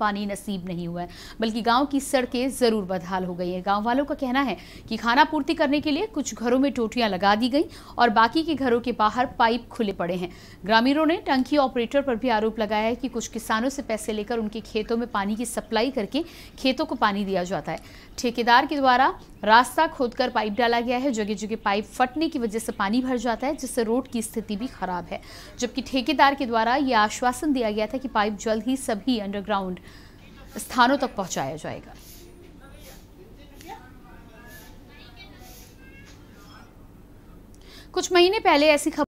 पानी नसीब नहीं हुआ है बल्कि गांव की सड़कें ज़रूर बदहाल हो गई है गांव वालों का कहना है कि खाना पूर्ति करने के लिए कुछ घरों में टोटियां लगा दी गई और बाकी के घरों के बाहर पाइप खुले पड़े हैं ग्रामीणों ने टंकी ऑपरेटर पर भी आरोप लगाया है कि कुछ किसानों से पैसे लेकर उनके खेतों में पानी की सप्लाई करके खेतों को पानी दिया जाता है ठेकेदार के द्वारा रास्ता खोद पाइप डाला गया है जगह जगह पाइप फटने की वजह से पानी भर जाता है जिससे रोड की स्थिति भी खराब है जबकि ठेकेदार के द्वारा यह आश्वासन दिया गया था कि पाइप जल्द ही सभी अंडरग्राउंड स्थानों तक पहुंचाया जाएगा कुछ महीने पहले ऐसी खबर